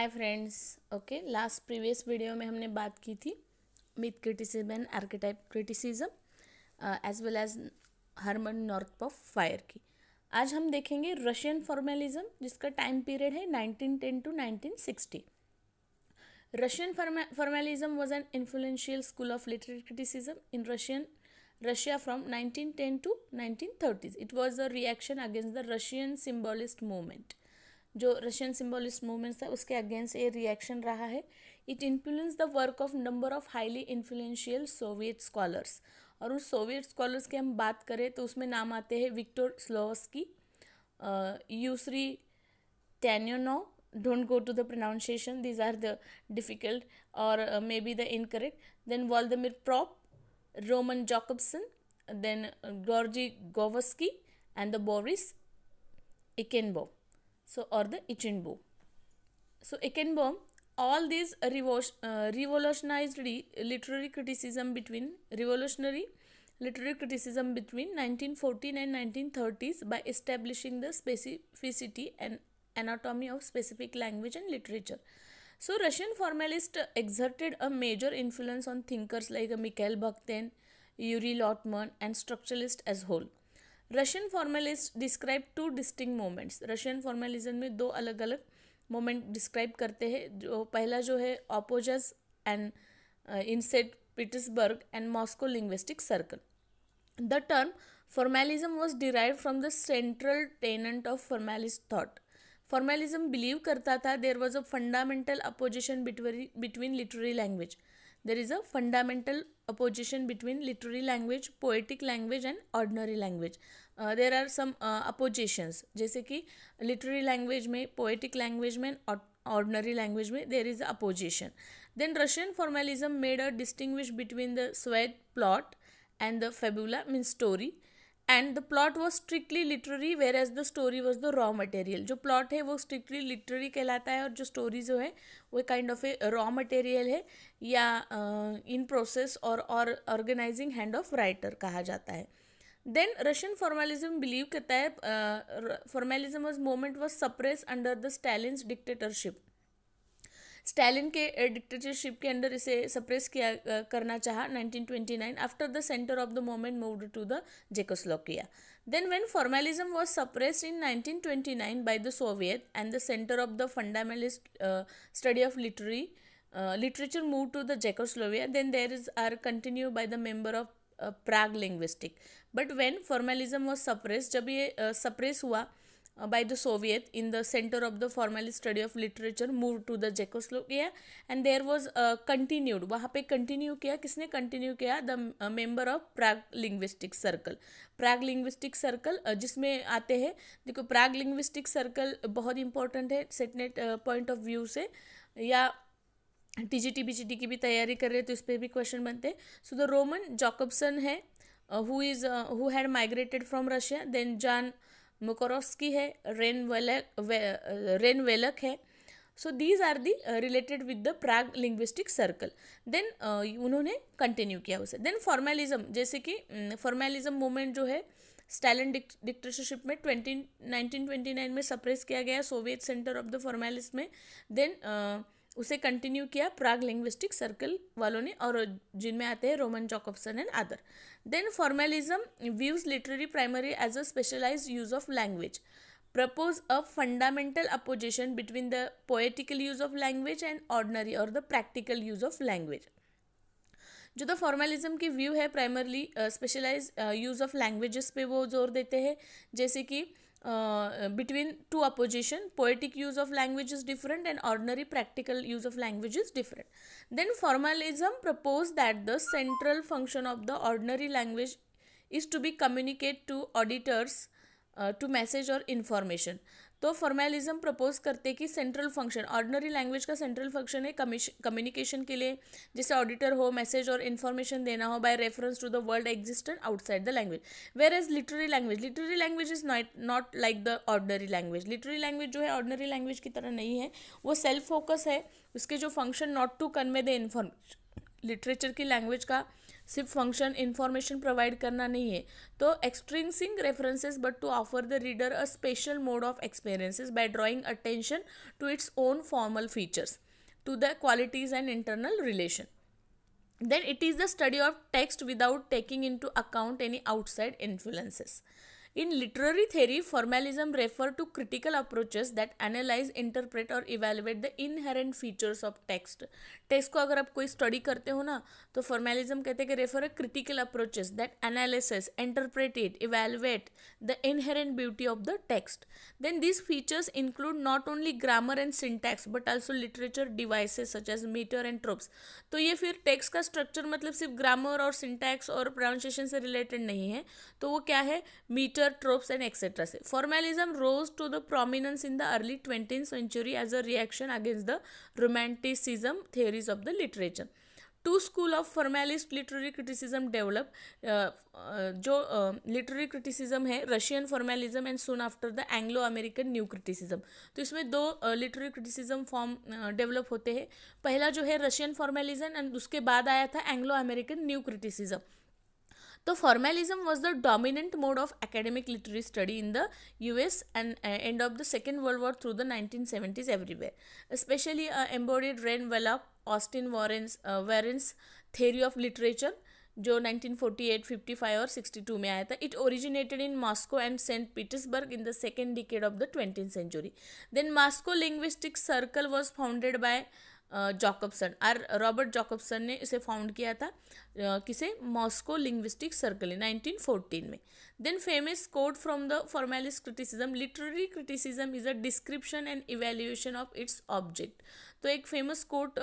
हाय friends okay last previous video में हमने बात की थी myth criticism and archetype criticism as well as हरमन नॉर्थ ऑफ फायर की आज हम देखेंगे रशियन फॉर्मेलिज्म जिसका टाइम पीरियड है 1910 to 1960 Russian forma formalism was an influential school of literary criticism in Russian Russia from 1910 to nineteen it was a reaction against the Russian symbolist movement जो Russian symbolist movements है उसके against ये reaction रहा है it influence the work of number of highly influential Soviet scholars और उस Soviet scholars की हम बात करें तो उसमें नाम आते हैं Viktor Shklovsky Yury Tynyanov don't go to the pronunciation these are the difficult और may be the incorrect then Vladimir Propp Roman Jakobson then Georgy Govsky and the Boris Eikhenbaum so or the Ichinbu. So Eckenbaum, all these uh, revolutionized literary criticism between revolutionary literary criticism between 1914 and 1930s by establishing the specificity and anatomy of specific language and literature. So Russian formalist exerted a major influence on thinkers like Mikhail Bakhtin, Yuri Lotman and structuralists as whole. Russian formalist describe two distinct moments Russian formalism में दो अलग अलग moment describe करते हैं जो पहला जो है Opojaz and in Saint Petersburg and Moscow linguistic circle the term formalism was derive from the central tenet of formalist thought formalism believe करता था there was a fundamental opposition between literary language there is a fundamental opposition between literary language poetic language and ordinary language uh, there are some uh, oppositions जैसे कि literary language में poetic language में ordinary language में there is opposition then russian formalism made a distinguish between the swed plot and the fabula means story and the plot was strictly literary where as the story was the raw material जो plot है वो strictly literary कहलाता है और जो story जो है वो kind of a raw material है या इन प्रोसेस और ऑर्गेनाइजिंग हैंड ऑफ राइटर कहा जाता है देन रशियन फॉर्मेलिज्म बिलीव करता है formalism was moment was suppress under the Stalin's dictatorship Stalin के डिक्टेटरशिप के अंदर इसे सप्रेस किया करना चाहा 1929 after the center of the moment moved to the Czechoslovakia then when formalism was suppressed in 1929 by the Soviet and the center of the fundamentalist study of literary literature move to the Czechoslovakia then there is are continue by the member of Prague linguistic but when formalism was suppress जब ये suppress uh, हुआ by the Soviet in the center of the formalist study of literature moved to the Czechoslovakia and there was a uh, continued वहाँ pe continue kiya kisne continue kiya the uh, member of Prague linguistic circle linguistic circle uh, jisme aate Prague linguistic circle जिसमें आते bahut important hai setnet uh, point of view se ya T G T P G T की भी तैयारी कर रहे हैं तो इस पर भी क्वेश्चन बनते हैं सो द रोमन जॉकबसन है who is who had migrated from Russia then Jan Mukorovsky है रेन रेनवेलक रेन वेलक है so these are the related with the Prague linguistic circle then उन्होंने कंटिन्यू किया उसे then formalism जैसे कि formalism mm, movement जो है Stalin dictatorship में ट्वेंटी नाइनटीन ट्वेंटी नाइन में सप्रेस किया गया Soviet center of the formalist में देन uh, उसे कंटिन्यू किया प्राग लिंग्विस्टिक सर्कल वालों ने और जिनमें आते हैं Roman Jakobson and other then formalism views literary primary as a specialize use of language propose a fundamental opposition between the poetical use of language and ordinary और the practical use of language जो तो formalism की view है primarily specialize use of languages पे वो जोर देते हैं जैसे कि Uh, between two opposition poetic use of language is different and ordinary practical use of language is different then formalism proposed that the central function of the ordinary language is to be communicate to auditors uh, to message or information तो formalism propose करते कि central function ordinary language का central function है communication के लिए जैसे auditor हो message और इन्फॉर्मेशन देना हो by reference to the world existent outside the language where as literary language literary language is not not like the ordinary language literary language जो है ऑर्डनरी लैंग्वेज की तरह नहीं है वो सेल्फ फोकस है उसके जो function not to convey the information literature की लैंग्वेज का सिर्फ फंक्शन इन्फॉर्मेशन प्रोवाइड करना नहीं है तो extrinsic references but to offer the reader a special mode of experiences by drawing attention to its own formal features to the qualities and internal relation it is the study of text without taking into account any outside influences in literary theory formalism refer to critical approaches that analyze interpret और evaluate the inherent features of text text को अगर आप कोई study करते हो ना तो formalism कहते हैं कि refer a critical approaches that analysis interpreted evaluate the inherent beauty of the text then this features include not only grammar and syntax but also literature devices such as meter and tropes तो ये फिर text का structure मतलब सिर्फ grammar और syntax और pronunciation से related नहीं है तो वो क्या है मीटर ट्रोप्स एंड एक्सेट्रा से formalism rose to the prominence in the early twentieth century as a reaction against the romanticism theories of the literature to school of formalist literary criticism develop जो literary uh, criticism है Russian formalism and soon after the Anglo American new criticism तो इसमें दो literary criticism form develop होते हैं पहला जो है रशियन फॉर्मेलिज्म एंड उसके बाद आया था Anglo American new criticism The formalism was the dominant mode of academic literary study in the US and uh, end of the Second World War through the 1970s everywhere, especially uh, embodied Ren Wallach, Austin Warren's, uh, Warren's theory of literature. जो 1948, 55 और 62 में आया था it originated in Moscow and Saint Petersburg in the second decade of the twenty century then Moscow linguistic circle was founded by Jakobson are Robert Jakobson ने इसे found किया था किसे मॉस्को लिंग्विस्टिक सर्कल इन 1914 में then famous quote from the formalist criticism literary criticism is a description and evaluation of its object तो एक famous quote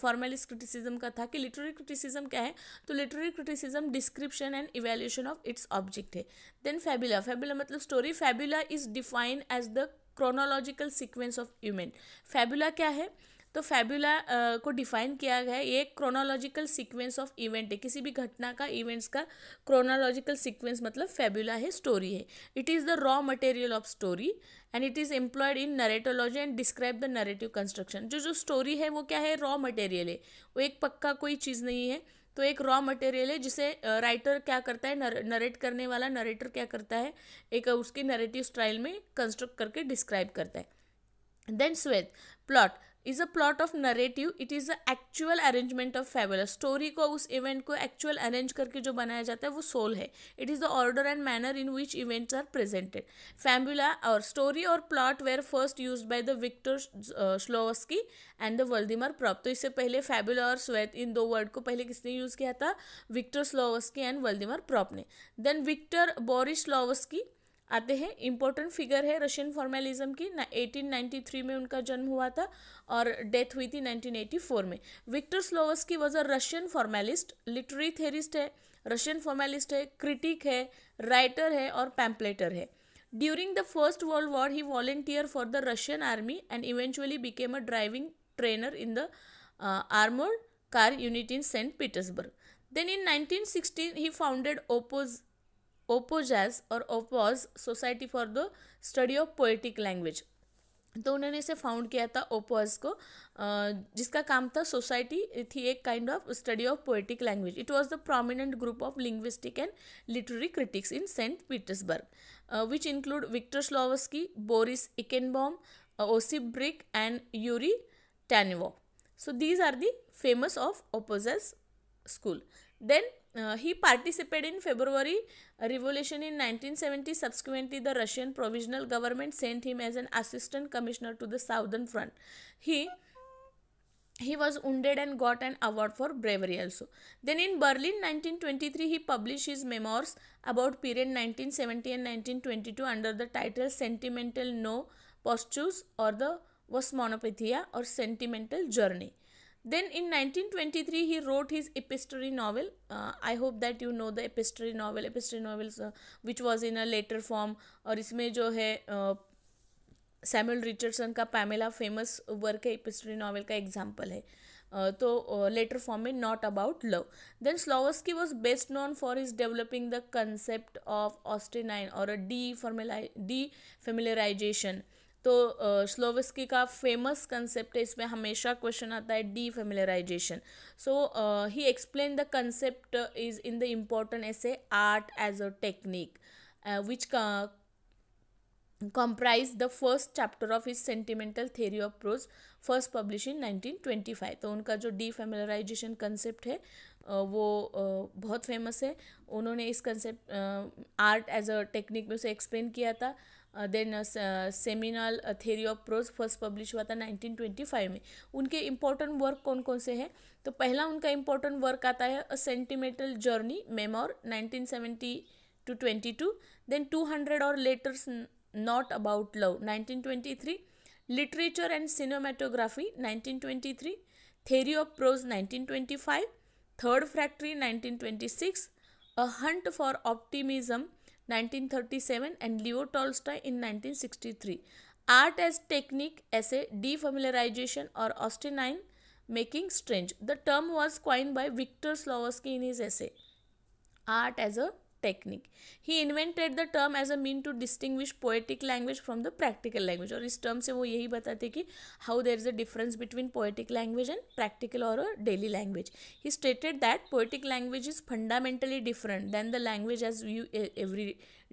फॉर्मेलिस्ट criticism का था कि लिटरेरी क्रिटिसिज्म क्या है तो literary criticism description and evaluation of its object है देन फैबुला फैबुला मतलब story fabula is defined as the chronological sequence of event fabula क्या है तो फैबुला को डिफाइन किया गया है ये क्रोनोलॉजिकल सीक्वेंस ऑफ इवेंट है किसी भी घटना का इवेंट्स का क्रोनोलॉजिकल सीक्वेंस मतलब फैबुला है स्टोरी है it is the raw material of story and it is employed in narratology and describe the narrative construction जो जो स्टोरी है वो क्या है रॉ मटेरियल है वो एक पक्का कोई चीज़ नहीं है तो एक रॉ मटेरियल है जिसे राइटर क्या करता है नरेट करने वाला नरेटर क्या करता है एक उसकी नरेटिव स्टाइल में कंस्ट्रक्ट करके डिस्क्राइब करता है then syuzhet plot is a plot of narrative it is a actual arrangement of fabular story को उस इवेंट को एक्चुअल अरेंज करके जो बनाया जाता है वो सोल है it is the order and manner in which events are presented fabula और स्टोरी और plot were first use by the Victor Shklovsky and the Vladimir Propp तो इससे पहले फैबुला और स्वेत इन दो वर्ड को पहले किसने यूज़ किया था Victor Shklovsky and Vladimir Propp ने देन विक्टर बोरिस स्लोवस्की आते हैं इम्पोर्टेंट फिगर है रशियन फॉर्मेलिज्म की ना थ्री में उनका जन्म हुआ था और डेथ हुई थी 1984 में विक्टर स्लोवस की वजह रशियन फॉर्मेलिस्ट लिटरी थेरिस्ट है रशियन फॉर्मेलिस्ट है क्रिटिक है राइटर है और पैम्पलेटर है during the first world war he volunteer for the Russian army and eventually became a driving trainer in the armoured car unit in Saint Petersburg then in nineteen sixteen he founded Opojaz Opojaz और Opojaz society for the study of poetic language तो उन्होंने इसे found किया था oppose को जिसका काम था सोसाइटी थी एक kind of study of poetic language it was the prominent group of linguistic and literary critics in Saint Petersburg which include Victor Shklovsky Boris Eikhenbaum Osip Brik and Yury Tynyanov so these are the famous of Opojaz school then Uh, he participated in February Revolution in 1970. Subsequently, the Russian provisional government sent him as an assistant commissioner to the Southern Front. He he was wounded and got an award for bravery also. Then in Berlin 1923 he published his memoirs about period 1970 and 1922 under the title Sentimental No Postures or the Monopathia or Sentimental Journey. Then in 1923, he wrote his epistolary novel. Uh, I hope that you know the epistolary novel. Epistolary novels, uh, which was in a later form. Or uh, isme jo hai, Samuel Richardson ka Pamela famous work hai, epistolary novel ka example hai. तो letter form में not about love then Shklovsky was best known for is developing the concept of ostranenie और D फॉर्मेलाइ D familiarisation तो स्लोविस्की का famous concept है इसमें हमेशा question आता है defamiliarization so he explain the concept is in the important essay art as a technique which the first chapter of chapter sentimental theory of prose first publish in nineteen twenty five तो उनका जो D familiarisation concept है वो बहुत famous है उन्होंने इस concept art as a technique में उसे एक्सप्लेन किया था then seminal theory of prose first publish हुआ था 1925 में उनके इम्पोर्टेंट वर्क कौन कौन से हैं तो पहला उनका इम्पोर्टेंट वर्क आता है a sentimental journey memoir 1970 two two then 200 और letters not about love 1923 literature and cinematography 1923 theory of prose 1925 third factory 1926 a hunt for optimism 1937 and Leo Tolstoy in 1963. Art as Technique Essay Defamiliarization or Austenine Making Strange. The term was coined by Victor Slovorsky in his essay Art as a technique. He invented the term as a mean to distinguish poetic language from the practical language. और इस term से वो यही बताते कि how there is a difference between poetic language and practical or a daily language. He stated that poetic language is fundamentally different than the language as you every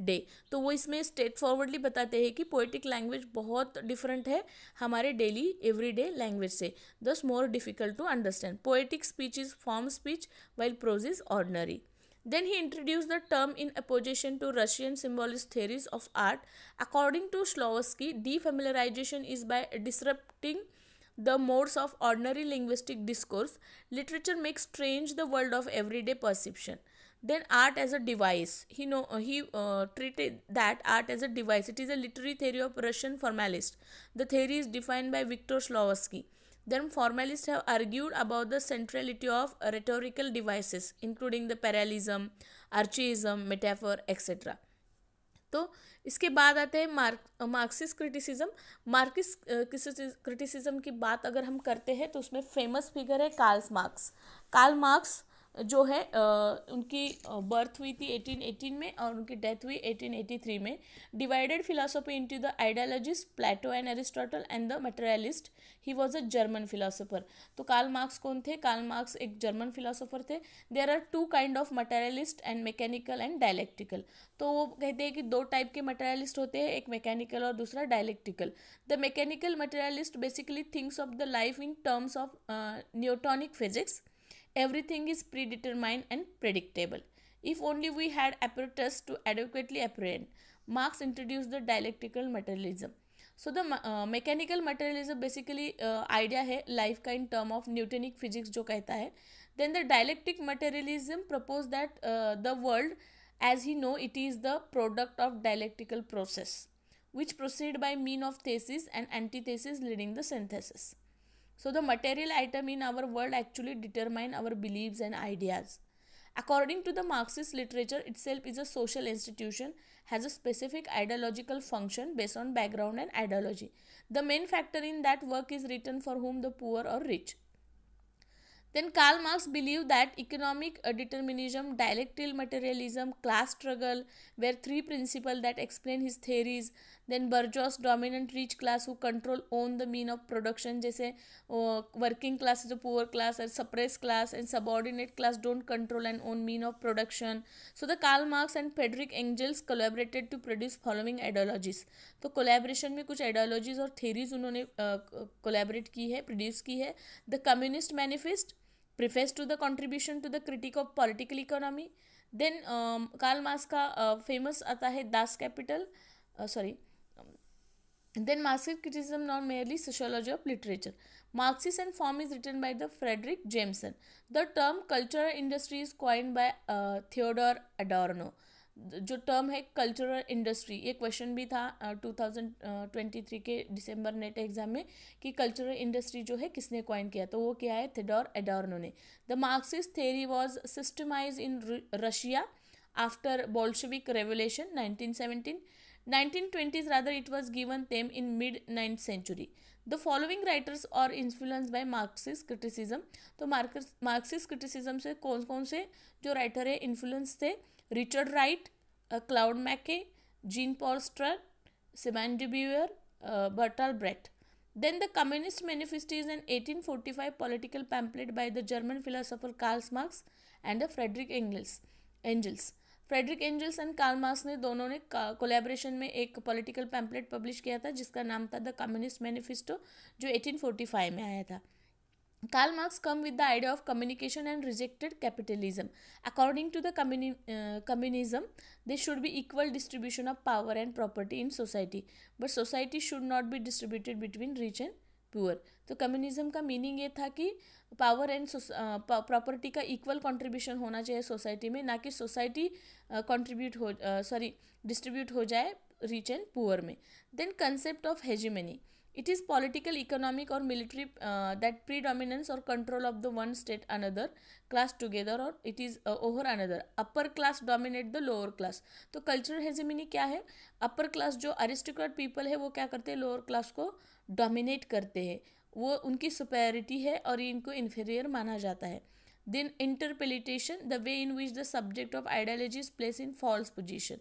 day. तो वो इसमें स्ट्रेट फॉरवर्डली बताते हैं कि poetic language बहुत different है हमारे daily everyday language से thus more difficult to understand poetic speech is form speech while prose is ordinary Then he introduced the term in opposition to Russian symbolist theories of art. According to Slovotsky, defamiliarization is by disrupting the modes of ordinary linguistic discourse. Literature makes strange the world of everyday perception. Then art as a device. He know uh, he uh, treated that art as a device. It is a literary theory of Russian formalist. The theory is defined by Viktor Slovotsky. Then formalists have argued about the centrality of rhetorical devices, including the parallelism, archaism, metaphor, etc. तो इसके बाद आते हैं Mark Marxist criticism Marx criticism की बात अगर हम करते हैं तो उसमें फेमस फिगर है कार्ल मार्क्स कार्ल मार्क्स जो है उनकी बर्थ हुई थी 1818 में और उनकी डेथ हुई 1883 में divided philosophy into the ideologist Plato and Aristotle and the materialist he was a German philosopher तो कार्ल मार्क्स कौन थे कार्ल मार्क्स एक जर्मन फिलासफर थे there are two kind of materialist and mechanical and dialectical तो वो कहते हैं कि दो टाइप के मटेरियलिस्ट होते हैं एक मैकेनिकल और दूसरा dialectical the mechanical materialist basically things of the life in terms of Newtonian physics everything is predetermined and predictable. If only we had apparatus to adequately apprehend, Marx introduced the dialectical materialism. So the uh, mechanical materialism basically uh, idea hai life kind term of Newtonic physics jo kehta hai. Then the dialectic materialism proposed that uh, the world as he know it is the product of dialectical process which proceed by mean of thesis and antithesis leading the synthesis. So the material item in our world actually determine our beliefs and ideas. According to the Marxist literature itself is a social institution, has a specific ideological function based on background and ideology. The main factor in that work is written for whom the poor or rich. Then Karl Marx believed that economic determinism, dialectical materialism, class struggle were three principles that explain his theories. Then bourgeois dominant rich class who control own the mean of production जैसे working class जो poor class and suppress class and subordinate class don't control and own mean of production so the Karl Marx and Friedrich Engels collaborated to produce following ideologies तो collaboration में कुछ ideologies और theories उन्होंने collaborate की है produce की है the communist manifest preface to the contribution to the critique of political economy then Karl Marx का फेमस आता है Das Kapital sorry Then Marxist criticism not merely sociology of literature. Marxist and form is written by the Frederick Jameson. The term cultural industry is coined by uh, Theodore Adorno. जो term है cultural industry ये question भी था two thousand twenty three के दिसंबर net exam में कि cultural industry जो है किसने क्वाइन किया तो वो क्या है थेडोर एडोर्नो ने the Marxist theory was systematize in Russia after Bolshevik revolution nineteen 1917 1920s rather it was given them in mid 9th century the following writers are influenced by marxist criticism तो marxist criticism से कौन कौन से जो writer है influence थे richard wright Claude McKay Jean Paul Sartre Simone de Beauvoir Bertal Brett. Then the Communist Manifesto is an 1845 political pamphlet by the German philosopher Karl Marx and Frederick Engels. Engels. Frederick Engels and Karl Marx ने दोनों ने collaboration में एक political pamphlet publish किया था जिसका नाम था द कम्युनिस्ट मैनिफेस्टो जो 1845 में आया था Karl Marx come with the idea of communication and rejected capitalism according to the communism they should be equal distribution of power and property in society but society should not be distributed between rich and poor तो communism का meaning ये था कि power and property का equal contribution होना चाहिए society में ना कि सोसाइटी कंट्रीब्यूट uh, हो सॉरी uh, डिस्ट्रीब्यूट हो जाए रिच एंड पुअर में then concept of hegemony it is political economic और मिलिट्री दैट प्री डोमिनेंस और control of the one state another class together और it is over another upper class dominate the lower class तो cultural hegemony क्या है upper class जो aristocrat people है वो क्या करते हैं लोअर क्लास को uh, डोमिनेट करते हैं वो उनकी सुपेरिटी है और इनको इन्फेरियर माना जाता है then interpretation the way in which the subject of ideology place in false position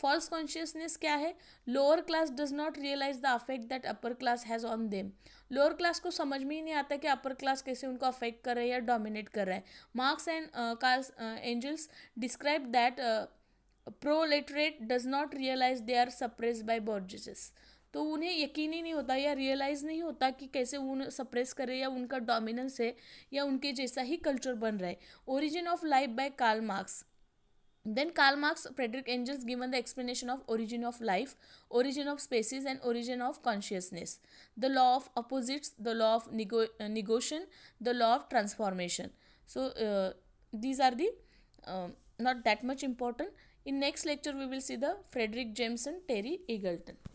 false consciousness क्या है lower class does not realise the affect that upper class has on them lower class को समझ में ही नहीं आता कि upper class कैसे उनको अफेक्ट कर रहा है या डोमिनेट कर रहा है Marx and Karl Engels describe that proletariat does not realise they are suppress by bourgeois तो उन्हें यकीन ही नहीं होता या रियलाइज़ नहीं होता कि कैसे उन सप्रेस करें या उनका डोमिनेंस है या उनके जैसा ही कल्चर बन रहा है origin of life by Karl Marx then Karl Marx Frederick Engels given the explanation of origin of life origin of species and origin of consciousness the law of opposites the law of negation the law of transformation so these are the not that much important in next lecture we will see the Frederick Jameson Terry ईगल्टन